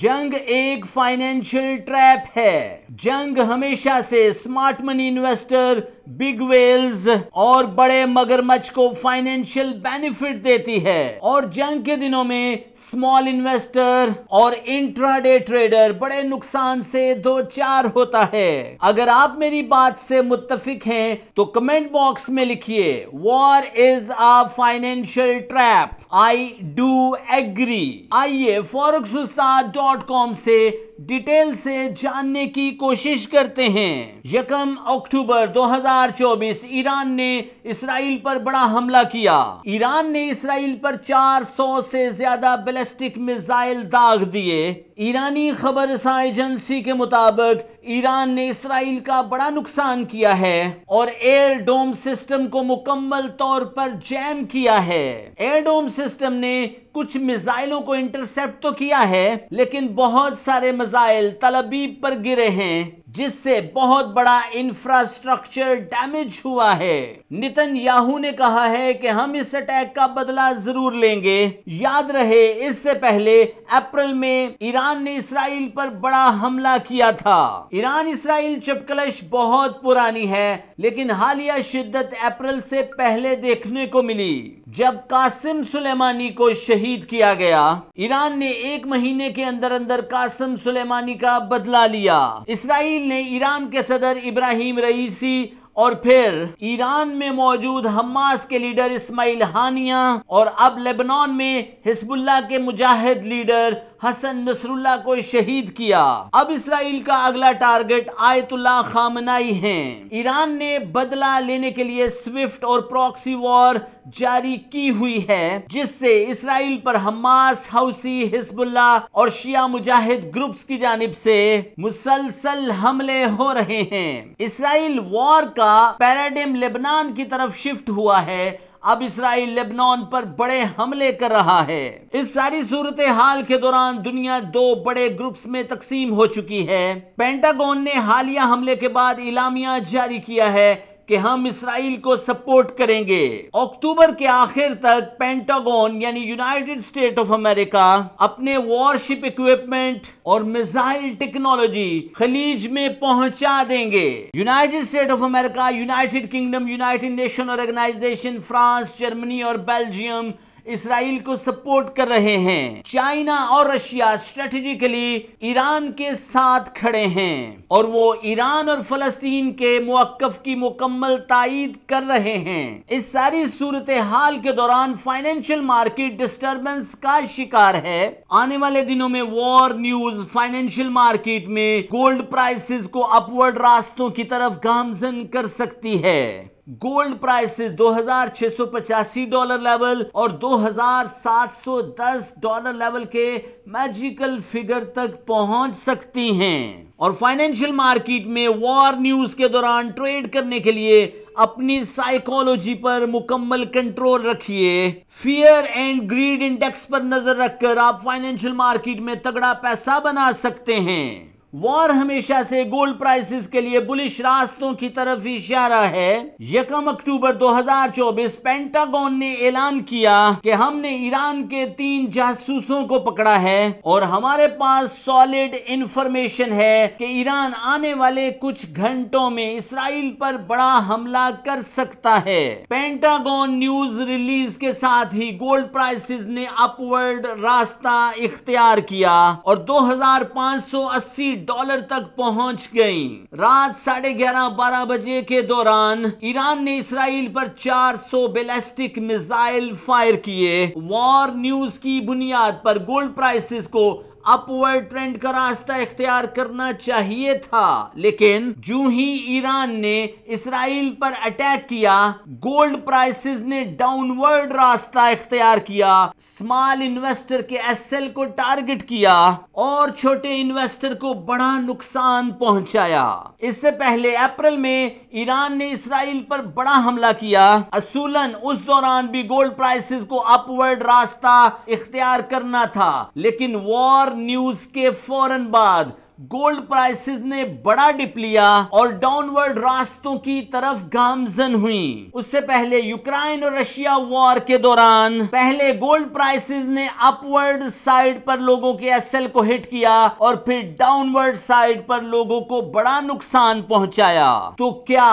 जंग एक financial trap है जंग हमेशा से smart money investor big whales और बड़े मगरमच्छ को फाइनेंशियल बेनिफिट देती है और जंग के दिनों में स्मॉल इन्वेस्टर और इंट्राडे ट्रेडर बड़े नुकसान से दो चार होता है अगर आप मेरी बात से मुत्तफिक हैं तो कमेंट बॉक्स में लिखिए war is a financial trap I do agree आइए फॉरक्स डॉट कॉम से डिटेल से जानने की कोशिश करते हैं यकम अक्टूबर दो हजार 2024 ईरान ने इसराइल पर बड़ा हमला किया ईरान ने इसराइल पर 400 से ज्यादा बैलिस्टिक मिसाइल दाग दिए ईरानी खबर एजेंसी के मुताबिक ईरान ने इसराइल का बड़ा नुकसान किया है और एयर डोम सिस्टम को मुकम्मल तौर पर जैम किया है एयर डोम सिस्टम ने कुछ मिसाइलों को इंटरसेप्ट तो किया है लेकिन बहुत सारे मिसाइल तलबीब पर गिरे हैं जिससे बहुत बड़ा इंफ्रास्ट्रक्चर डैमेज हुआ है नितिन याहू ने कहा है कि हम इस अटैक का बदला जरूर लेंगे याद रहे इससे पहले अप्रैल में ईरान ने इसराइल पर बड़ा हमला किया था ईरान इसराइल चपकलश बहुत पुरानी है लेकिन हालिया शिद्दत अप्रैल से पहले देखने को मिली जब कासिम सुलेमानी को शहीद किया गया ईरान ने एक महीने के अंदर अंदर कासिम सुलेमानी का बदला लिया इसराइल ने ईरान के सदर इब्राहिम रईसी और फिर ईरान में मौजूद हमास के लीडर इस्माइल हानिया और अब लेबनान में हिजबुल्ला के मुजाहिद लीडर हसन नसरुल्ला को शहीद किया अब इसराइल का अगला टारगेट आयतुल्ला खामनाई हैं। ईरान ने बदला लेने के लिए स्विफ्ट और प्रॉक्सी वॉर जारी की हुई है जिससे इसराइल पर हमास हाउसी हिजबुल्ला और शिया मुजाहिद ग्रुप्स की जानब से मुसलसल हमले हो रहे हैं इसराइल वॉर का पैराडिम लेबनान की तरफ शिफ्ट हुआ है अब इसराइल लेबनान पर बड़े हमले कर रहा है इस सारी सूरत हाल के दौरान दुनिया दो बड़े ग्रुप्स में तकसीम हो चुकी है पेंटागोन ने हालिया हमले के बाद इलामिया जारी किया है कि हम इसराइल को सपोर्ट करेंगे अक्टूबर के आखिर तक पेंटागोन यानी यूनाइटेड स्टेट ऑफ अमेरिका अपने वॉरशिप इक्विपमेंट और मिसाइल टेक्नोलॉजी खलीज में पहुंचा देंगे United State of America United Kingdom United Nation Organisation France Germany और बेल्जियम इसराइल को सपोर्ट कर रहे हैं चाइना और रशिया स्ट्रेटेजिकली ईरान के साथ खड़े हैं और वो ईरान और फलस्तीन के मौकफ की मुकम्मल तायद कर रहे हैं इस सारी सूरत हाल के दौरान फाइनेंशियल मार्केट डिस्टर्बेंस का शिकार है आने वाले दिनों में वॉर न्यूज फाइनेंशियल मार्केट में गोल्ड प्राइसेस को अपवर्ड रास्तों की तरफ गामजन कर सकती है गोल्ड प्राइसेस 2685 डॉलर लेवल और 2710 डॉलर लेवल के मैजिकल फिगर तक पहुंच सकती हैं और फाइनेंशियल मार्केट में वॉर न्यूज के दौरान ट्रेड करने के लिए अपनी साइकोलॉजी पर मुकम्मल कंट्रोल रखिए फियर एंड ग्रीड इंडेक्स पर नजर रखकर आप फाइनेंशियल मार्केट में तगड़ा पैसा बना सकते हैं वॉर हमेशा से गोल्ड प्राइसेस के लिए बुलिश रास्तों की तरफ इशारा है यकम अक्टूबर 2024 पेंटागन ने ऐलान किया कि हमने ईरान के तीन जासूसों को पकड़ा है और हमारे पास सॉलिड इंफॉर्मेशन है कि ईरान आने वाले कुछ घंटों में इसराइल पर बड़ा हमला कर सकता है पेंटागन न्यूज रिलीज के साथ ही गोल्ड प्राइसेस ने अपवर्ड रास्ता इख्तियार किया और दो डॉलर तक पहुंच गई रात साढ़े ग्यारह बारह बजे के दौरान ईरान ने इसराइल पर 400 बेलेस्टिक मिसाइल फायर किए वॉर न्यूज की बुनियाद पर गोल्ड प्राइसेस को अपवर्ड ट्रेंड का रास्ता इख्तियार करना चाहिए था लेकिन जू ही ईरान ने इसराइल पर अटैक किया गोल्ड प्राइसेस ने डाउनवर्ड रास्ता इख्तियार किया स्मॉल इन्वेस्टर के एसएल को टारगेट किया और छोटे इन्वेस्टर को बड़ा नुकसान पहुंचाया इससे पहले अप्रैल में ईरान ने इसराइल पर बड़ा हमला किया असूलन उस दौरान भी गोल्ड प्राइसेस को अपवर्ड रास्ता इख्तियार करना था लेकिन वॉर न्यूज के फौरन बाद गोल्ड प्राइसेस ने बड़ा डिप लिया और डाउनवर्ड रास्तों की तरफ गामजन हुई उससे पहले यूक्रेन और रशिया वॉर के दौरान पहले गोल्ड प्राइसेस ने अपवर्ड साइड पर लोगों के एसएल को हिट किया और फिर डाउनवर्ड साइड पर लोगों को बड़ा नुकसान पहुंचाया तो क्या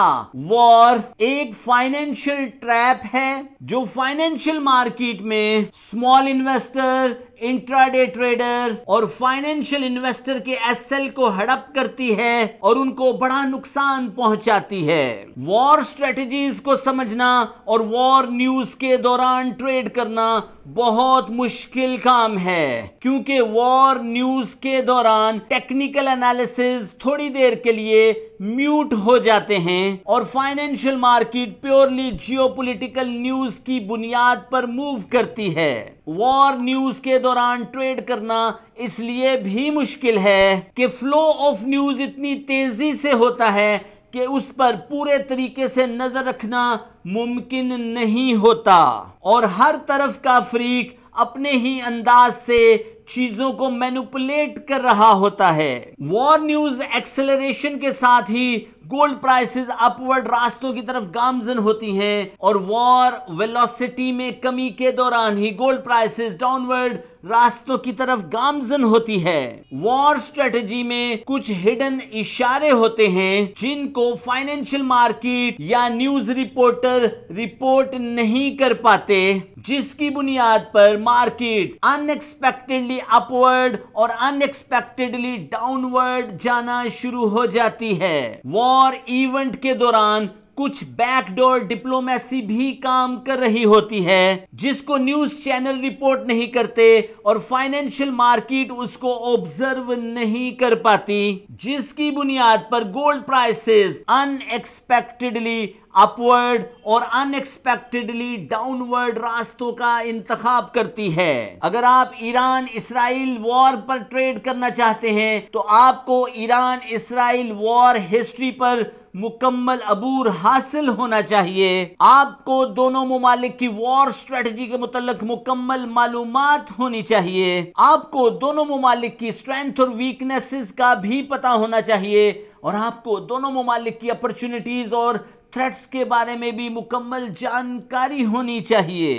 वॉर एक फाइनेंशियल ट्रैप है जो फाइनेंशियल मार्केट में स्मॉल इन्वेस्टर इंट्राडे ट्रेडर और फाइनेंशियल इन्वेस्टर के एसएल को हड़प करती है और उनको बड़ा नुकसान पहुंचाती है वॉर स्ट्रेटेजीज को समझना और वॉर न्यूज के दौरान ट्रेड करना बहुत मुश्किल काम है क्योंकि वॉर न्यूज के दौरान टेक्निकल एनालिसिस थोड़ी देर के लिए म्यूट हो जाते हैं और financial market purely geopolitical news की बुनियाद पर मूव करती है वॉर न्यूज के दौरान ट्रेड करना इसलिए भी मुश्किल है कि फ्लो ऑफ न्यूज इतनी तेजी से होता है कि उस पर पूरे तरीके से नजर रखना मुमकिन नहीं होता और हर तरफ का फ्रीक अपने ही अंदाज से चीजों को मैनुपुलेट कर रहा होता है वॉर न्यूज एक्सेलरेशन के साथ ही गोल्ड प्राइसेस अपवर्ड रास्तों की तरफ गामजन होती हैं और वॉर वेलोसिटी में कमी के दौरान ही गोल्ड प्राइसेस डाउनवर्ड रास्तों की तरफ गामजन होती है वॉर स्ट्रेटजी में कुछ हिडन इशारे होते हैं जिनको फाइनेंशियल मार्केट या न्यूज रिपोर्टर रिपोर्ट नहीं कर पाते जिसकी बुनियाद पर मार्केट अनएक्सपेक्टेडली अपवर्ड और अनएक्सपेक्टेडली डाउनवर्ड जाना शुरू हो जाती है वॉर और इवेंट के दौरान कुछ बैकडोर डिप्लोमेसी भी काम कर रही होती है जिसको न्यूज चैनल रिपोर्ट नहीं करते और फाइनेंशियल मार्केट उसको ऑब्जर्व नहीं कर पाती जिसकी बुनियाद पर गोल्ड प्राइसेस अनएक्सपेक्टेडली अपवर्ड और अनएक्सपेक्टेडली डाउनवर्ड रास्तों का इंतखाब करती है अगर आप ईरान इसराइल वॉर पर ट्रेड करना चाहते हैं तो आपको ईरान इसराइल वॉर हिस्ट्री पर मुकम्मल अबूर हासिल होना चाहिए आपको दोनों ममालिक की वॉर स्ट्रेटजी के मुतलक मुकम्मल मालूम होनी चाहिए आपको दोनों ममालिक की स्ट्रेंथ और वीकनेसेस का भी पता होना चाहिए और आपको दोनों ममालिक की अपॉर्चुनिटीज़ और थ्रेट्स के बारे में भी मुकम्मल जानकारी होनी चाहिए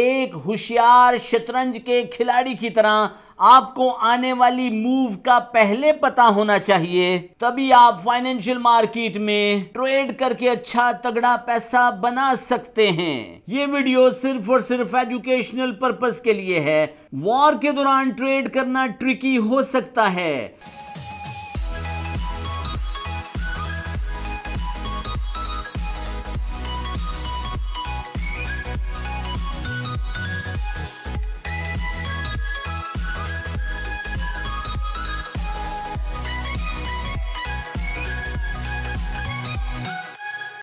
एक होशियार शतरंज के खिलाड़ी की तरह आपको आने वाली मूव का पहले पता होना चाहिए तभी आप फाइनेंशियल मार्केट में ट्रेड करके अच्छा तगड़ा पैसा बना सकते हैं ये वीडियो सिर्फ और सिर्फ एजुकेशनल पर्पस के लिए है वॉर के दौरान ट्रेड करना ट्रिकी हो सकता है